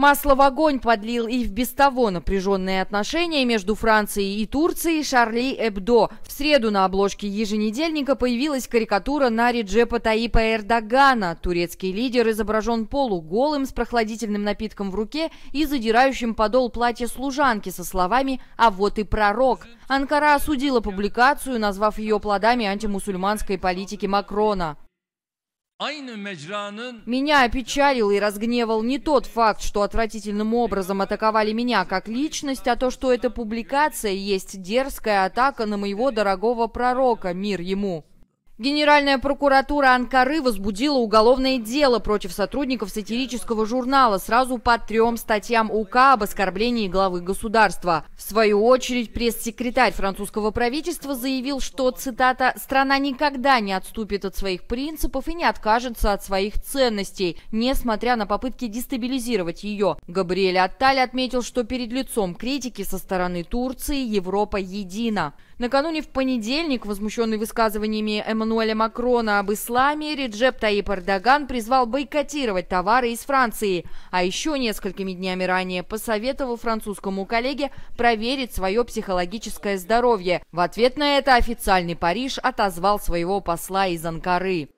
Масло в огонь подлил и в без того напряженные отношения между Францией и Турцией Шарли Эбдо. В среду на обложке еженедельника появилась карикатура на Реджепа Таипа Эрдогана. Турецкий лидер изображен полуголым с прохладительным напитком в руке и задирающим подол платья служанки со словами «А вот и пророк». Анкара осудила публикацию, назвав ее плодами антимусульманской политики Макрона. Меня опечалил и разгневал не тот факт, что отвратительным образом атаковали меня как личность, а то, что эта публикация есть дерзкая атака на моего дорогого пророка, мир ему. Генеральная прокуратура Анкары возбудила уголовное дело против сотрудников сатирического журнала сразу по трем статьям УК об оскорблении главы государства. В свою очередь пресс-секретарь французского правительства заявил, что, цитата, «страна никогда не отступит от своих принципов и не откажется от своих ценностей, несмотря на попытки дестабилизировать ее». Габриэль Атталь отметил, что перед лицом критики со стороны Турции Европа едина. Накануне в понедельник, возмущенный высказываниями Эммануэля Макрона об исламе, Реджеп Таип Эрдоган призвал бойкотировать товары из Франции, а еще несколькими днями ранее посоветовал французскому коллеге проверить свое психологическое здоровье. В ответ на это официальный Париж отозвал своего посла из Анкары.